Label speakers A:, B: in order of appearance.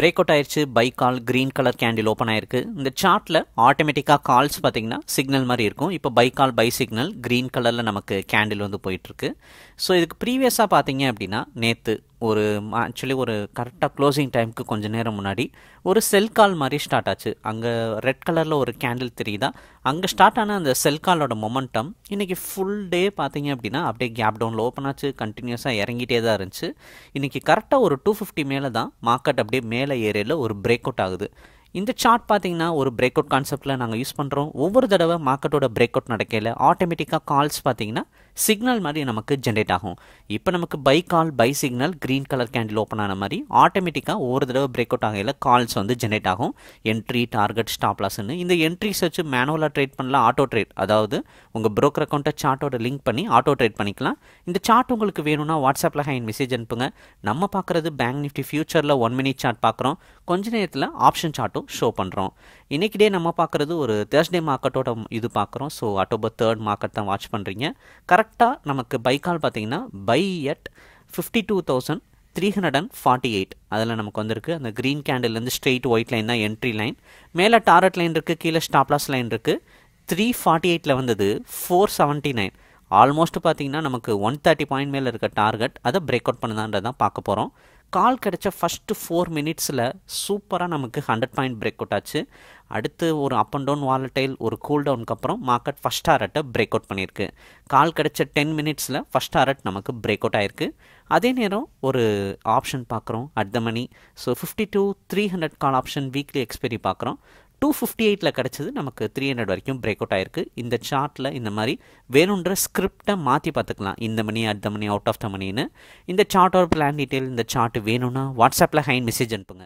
A: break out ஆயிடுச்சு buy call green colour candle open ஆயிருக்கு இந்த சார்ட்டில் ஆட்டோமேட்டிக்காக கால்ஸ் பார்த்தீங்கன்னா சிக்னல் மாதிரி இருக்கும் இப்போ buy call buy signal green கலரில் நமக்கு கேண்டில் வந்து போயிட்டுருக்கு ஸோ இதுக்கு ப்ரீவியஸாக பார்த்தீங்க அப்படின்னா நேற்று ஒரு ஆக்சுவலி ஒரு கரெக்டாக க்ளோசிங் டைமுக்கு கொஞ்சம் நேரம் முன்னாடி ஒரு செல் கால் மாதிரி ஸ்டார்ட் ஆச்சு அங்கே ரெட் கலரில் ஒரு கேண்டில் தெரியுதா அங்கே ஸ்டார்ட் ஆன அந்த செல் காலோட மொமெண்டம் இன்றைக்கி ஃபுல் டே பார்த்தீங்க அப்படின்னா அப்படியே கேப் டவுனில் ஓப்பன் ஆச்சு கண்டினியூஸாக இறங்கிட்டே தான் இருந்துச்சு இன்றைக்கி கரெக்டாக ஒரு டூ ஃபிஃப்டி மேலே தான் மார்க்கெட் அப்படியே மேலே ஏரியாவில் ஒரு பிரேக் அவுட் ஆகுது இந்த சார்ட் பார்த்தீங்கன்னா ஒரு பிரேக் அவுட் கான்செப்டில் நாங்கள் யூஸ் பண்ணுறோம் ஒவ்வொரு தடவை மார்க்கெட்டோட பிரேக் அவுட் நடக்கையில் ஆட்டோமேட்டிக்காக கால்ஸ் பார்த்தீங்கன்னா சிக்னல் மாதிரி நமக்கு ஜென்ரேட் ஆகும் இப்போ நமக்கு buy call buy signal green colour candle open ஆன மாதிரி ஆட்டோமேட்டிக்காக ஒரு தடவை பிரேக் அவுட் ஆகையில் கால்ஸ் வந்து ஜென்ரேட் ஆகும் என்ட்ரி டார்கெட் ஸ்டாப்லாஸ்னு இந்த என்ட்ரிஸ் வச்சு மேனுவலாக ட்ரேட் பண்ணலாம் ஆட்டோ ட்ரேட் அதாவது உங்கள் ப்ரோக்கர் அக்கௌண்ட்டை சார்ட்டோட லிங்க் பண்ணி ஆட்டோ ட்ரேட் பண்ணிக்கலாம் இந்த சார்ட் உங்களுக்கு வேணும்னா வாட்ஸ்அப்பில் ஹேண்ட் மெசேஜ் அனுப்புங்க நம்ம பார்க்குறது பேங்க் நிஃப்டி ஃபியூச்சரில் ஒன் மினிட் சார்ட் பார்க்குறோம் கொஞ்ச நேரத்தில் ஆப்ஷன் சார்ட்டும் ஷோ பண்ணுறோம் இன்றைக்கி டே நம்ம பார்க்குறது ஒரு தேர்ஸ்டே மார்க்கெட்டோட இது பார்க்குறோம் ஸோ அக்டோபர் தேர்ட் மார்க்கெட் தான் வாட்ச் பண்ணுறீங்க கரெக்டாக நமக்கு பை கால் பார்த்தீங்கன்னா buy at fifty two thousand three hundred and forty eight அதில் நமக்கு வந்திருக்கு அந்த க்ரீன் கேண்டில்லேருந்து ஸ்ட்ரெயிட் ஒயிட் லைன் தான் என்ட்ரி லைன் மேலே டாரட் லைன் இருக்குது கீழே ஸ்டாப்லாஸ் லைன் இருக்குது த்ரீ ஃபார்ட்டி எயிட்டில் வந்தது ஃபோர் செவன்ட்டி நைன் ஆல்மோஸ்ட் பார்த்தீங்கன்னா நமக்கு ஒன் தேர்ட்டி பாயிண்ட் மேலே இருக்க டார்கெட் அதை பிரேக் அவுட் பண்ணுதான்றதான் பார்க்க போகிறோம் கால் கிடச்ச ஃபஸ்ட்டு ஃபோர் மினிட்ஸில் சூப்பராக நமக்கு ஹண்ட்ரட் பாயிண்ட் பிரேக் அவுட் ஆச்சு அடுத்து ஒரு அப் அண்ட் டவுன் வாலட்டைல் ஒரு கூல் டவுனுக்கு அப்புறம் மார்க்கெட் ஃபஸ்ட் டாரட்டை பிரேக் அவுட் பண்ணியிருக்கு கால் கிடச்ச டென் மினிட்ஸில் ஃபஸ்ட் டாரட் நமக்கு பிரேக் அவுட் ஆயிருக்கு அதே நேரம் ஒரு ஆப்ஷன் பார்க்குறோம் at the money so fifty two three hundred call option weekly expiry பார்க்குறோம் டூ ஃபிஃப்டி எயிட்டில் கிடச்சது நமக்கு த்ரீ ஹண்ட்ரட் வரைக்கும் பிரேக் அவுட் ஆயிருக்கு இந்த சார்ட்டில் இந்த மாதிரி வேணுன்ற ஸ்கிரிப்டை மாற்றி பார்த்துக்கலாம் இந்த money at the money out of the மணின்னு இந்த சார்ட் பிளான் டீட்டெயில் இந்த சார்ட் வேணும்னா வாட்ஸ்அப்பில் ஹைன் மெசேஜ் அனுப்புங்க